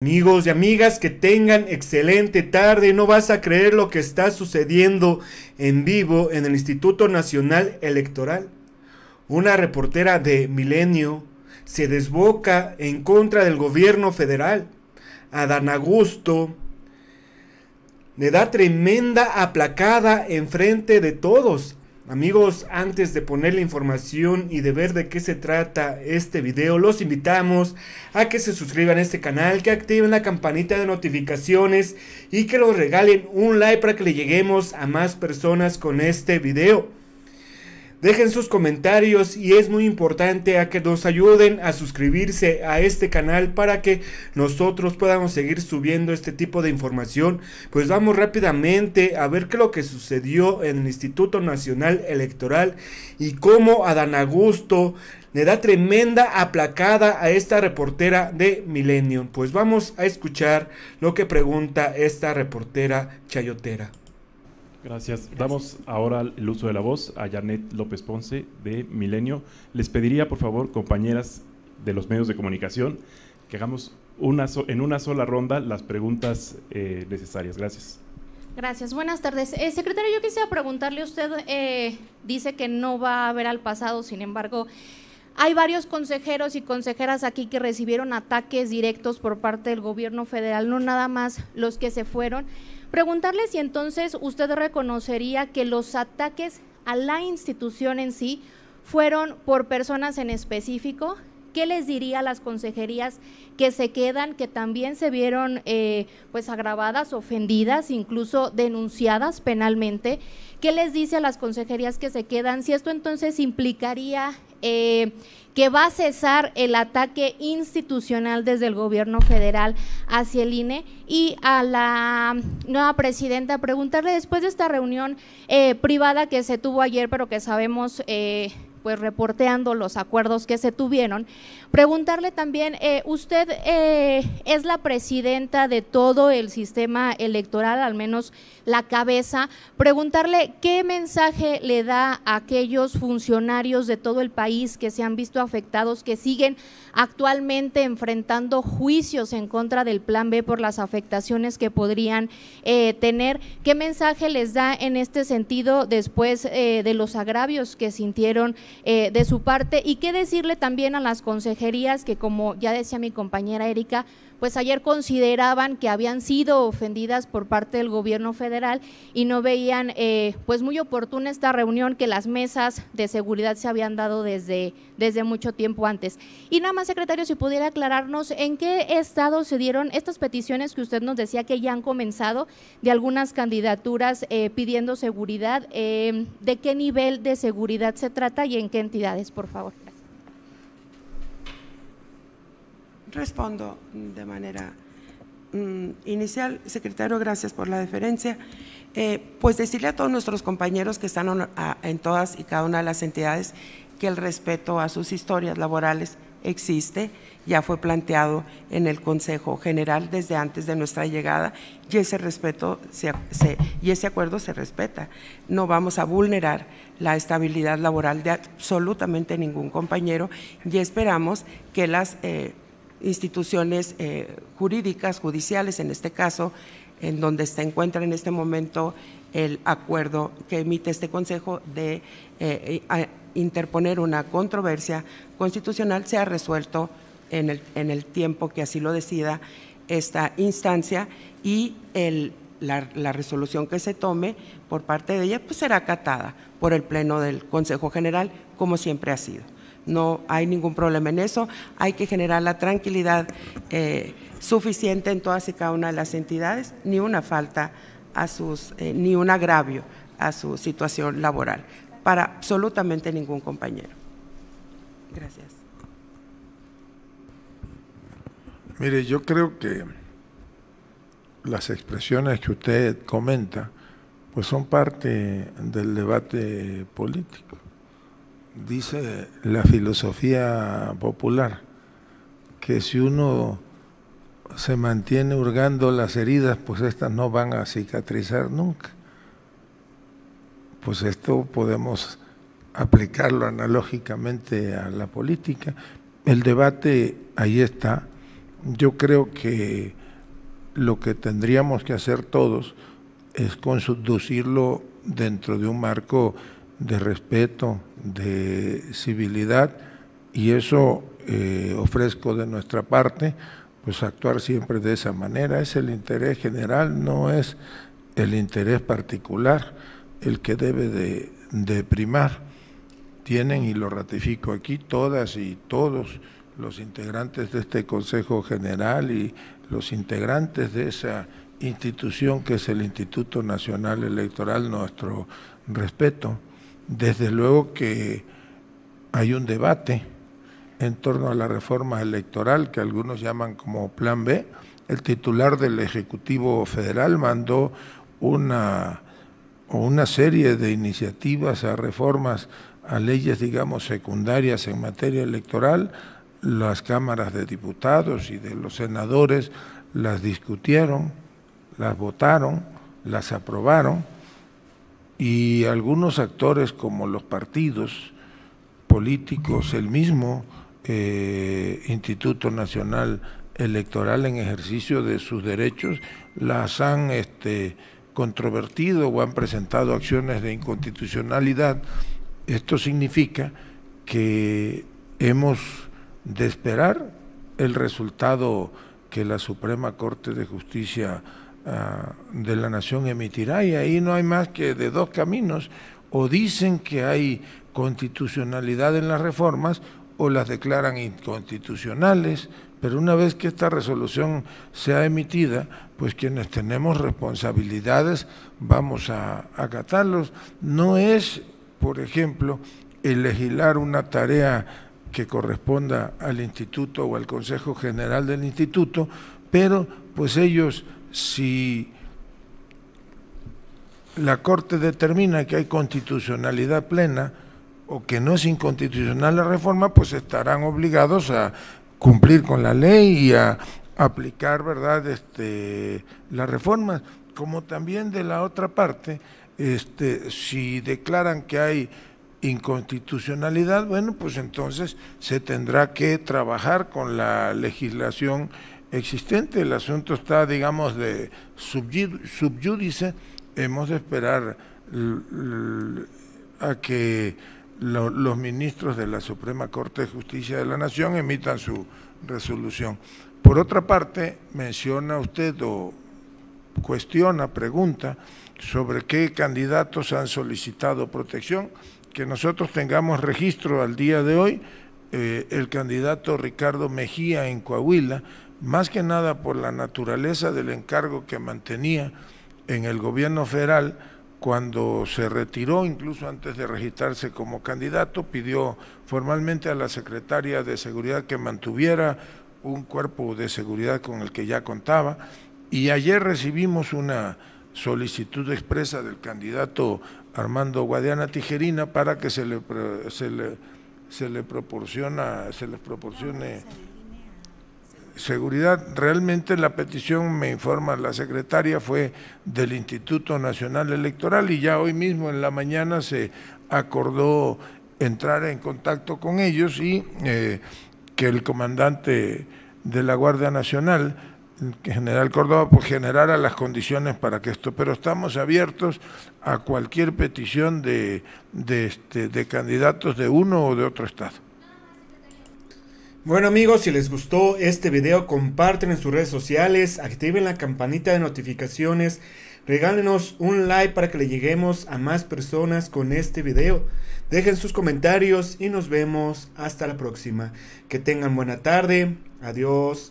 Amigos y amigas, que tengan excelente tarde. No vas a creer lo que está sucediendo en vivo en el Instituto Nacional Electoral. Una reportera de Milenio se desboca en contra del gobierno federal. Adán Augusto le da tremenda aplacada enfrente de todos. Amigos, antes de poner la información y de ver de qué se trata este video, los invitamos a que se suscriban a este canal, que activen la campanita de notificaciones y que los regalen un like para que le lleguemos a más personas con este video. Dejen sus comentarios y es muy importante a que nos ayuden a suscribirse a este canal para que nosotros podamos seguir subiendo este tipo de información. Pues vamos rápidamente a ver qué es lo que sucedió en el Instituto Nacional Electoral y cómo Adán Augusto le da tremenda aplacada a esta reportera de Millennium. Pues vamos a escuchar lo que pregunta esta reportera chayotera. Gracias. Damos ahora el uso de la voz a Janet López Ponce de Milenio. Les pediría, por favor, compañeras de los medios de comunicación, que hagamos una en una sola ronda las preguntas eh, necesarias. Gracias. Gracias. Buenas tardes. Eh, secretario, yo quisiera preguntarle, usted eh, dice que no va a ver al pasado, sin embargo, hay varios consejeros y consejeras aquí que recibieron ataques directos por parte del gobierno federal, no nada más los que se fueron. Preguntarle si entonces usted reconocería que los ataques a la institución en sí fueron por personas en específico. ¿Qué les diría a las consejerías que se quedan, que también se vieron eh, pues agravadas, ofendidas, incluso denunciadas penalmente? ¿Qué les dice a las consejerías que se quedan? Si esto entonces implicaría eh, que va a cesar el ataque institucional desde el gobierno federal hacia el INE y a la nueva presidenta preguntarle después de esta reunión eh, privada que se tuvo ayer, pero que sabemos... Eh, pues reporteando los acuerdos que se tuvieron. Preguntarle también, eh, usted eh, es la presidenta de todo el sistema electoral, al menos la cabeza. Preguntarle qué mensaje le da a aquellos funcionarios de todo el país que se han visto afectados, que siguen actualmente enfrentando juicios en contra del Plan B por las afectaciones que podrían eh, tener. ¿Qué mensaje les da en este sentido después de los agravios que sintieron? Eh, de su parte y qué decirle también a las consejerías que como ya decía mi compañera Erika, pues ayer consideraban que habían sido ofendidas por parte del gobierno federal y no veían eh, pues muy oportuna esta reunión que las mesas de seguridad se habían dado desde, desde mucho tiempo antes. Y nada más, secretario, si pudiera aclararnos en qué estado se dieron estas peticiones que usted nos decía que ya han comenzado de algunas candidaturas eh, pidiendo seguridad, eh, de qué nivel de seguridad se trata y en qué entidades, por favor. Respondo de manera mm, inicial. Secretario, gracias por la deferencia. Eh, pues decirle a todos nuestros compañeros que están en todas y cada una de las entidades que el respeto a sus historias laborales existe, ya fue planteado en el Consejo General desde antes de nuestra llegada y ese respeto se, y ese acuerdo se respeta. No vamos a vulnerar la estabilidad laboral de absolutamente ningún compañero y esperamos que las eh, instituciones eh, jurídicas, judiciales en este caso, en donde se encuentra en este momento el acuerdo que emite este Consejo de eh, eh, interponer una controversia constitucional, sea resuelto en el, en el tiempo que así lo decida esta instancia y el la, la, resolución que se tome por parte de ella pues será acatada por el Pleno del Consejo General, como siempre ha sido no hay ningún problema en eso. Hay que generar la tranquilidad eh, suficiente en todas y cada una de las entidades, ni una falta a sus, eh, ni un agravio a su situación laboral para absolutamente ningún compañero. Gracias. Mire, yo creo que las expresiones que usted comenta, pues son parte del debate político dice la filosofía popular que si uno se mantiene hurgando las heridas, pues estas no van a cicatrizar nunca. Pues esto podemos aplicarlo analógicamente a la política. El debate ahí está. Yo creo que lo que tendríamos que hacer todos es conducirlo dentro de un marco de respeto, de civilidad, y eso eh, ofrezco de nuestra parte, pues actuar siempre de esa manera. Es el interés general, no es el interés particular el que debe de, de primar. Tienen, y lo ratifico aquí, todas y todos los integrantes de este Consejo General y los integrantes de esa institución que es el Instituto Nacional Electoral, nuestro respeto desde luego que hay un debate en torno a la reforma electoral que algunos llaman como Plan B. El titular del Ejecutivo Federal mandó una, una serie de iniciativas a reformas a leyes, digamos, secundarias en materia electoral. Las cámaras de diputados y de los senadores las discutieron, las votaron, las aprobaron y algunos actores como los partidos políticos, el mismo eh, Instituto Nacional Electoral en ejercicio de sus derechos, las han este, controvertido o han presentado acciones de inconstitucionalidad. Esto significa que hemos de esperar el resultado que la Suprema Corte de Justicia Ah, de la nación emitirá y ahí no hay más que de dos caminos. O dicen que hay constitucionalidad en las reformas o las declaran inconstitucionales, pero una vez que esta resolución sea emitida, pues quienes tenemos responsabilidades vamos a acatarlos. No es, por ejemplo, el legislar una tarea que corresponda al instituto o al Consejo General del Instituto, pero pues ellos si la Corte determina que hay constitucionalidad plena o que no es inconstitucional la reforma, pues estarán obligados a cumplir con la ley y a aplicar verdad este la reforma como también de la otra parte este si declaran que hay inconstitucionalidad bueno pues entonces se tendrá que trabajar con la legislación existente. El asunto está, digamos, de subyúdice. Hemos de esperar a que los ministros de la Suprema Corte de Justicia de la Nación emitan su resolución. Por otra parte, menciona usted o cuestiona, pregunta sobre qué candidatos han solicitado protección. Que nosotros tengamos registro al día de hoy, eh, el candidato Ricardo Mejía en Coahuila más que nada por la naturaleza del encargo que mantenía en el gobierno federal cuando se retiró, incluso antes de registrarse como candidato, pidió formalmente a la secretaria de Seguridad que mantuviera un cuerpo de seguridad con el que ya contaba y ayer recibimos una solicitud expresa del candidato Armando Guadiana Tijerina para que se le, se le, se le proporciona, se les proporcione ah, pues, seguridad. Realmente la petición, me informa la secretaria, fue del Instituto Nacional Electoral y ya hoy mismo en la mañana se acordó entrar en contacto con ellos y eh, que el comandante de la Guardia Nacional, el general Córdoba, pues generara las condiciones para que esto. Pero estamos abiertos a cualquier petición de, de este, candidatos de uno o de otro estado. Bueno amigos, si les gustó este video, comparten en sus redes sociales, activen la campanita de notificaciones, regálenos un like para que le lleguemos a más personas con este video. Dejen sus comentarios y nos vemos hasta la próxima. Que tengan buena tarde. Adiós.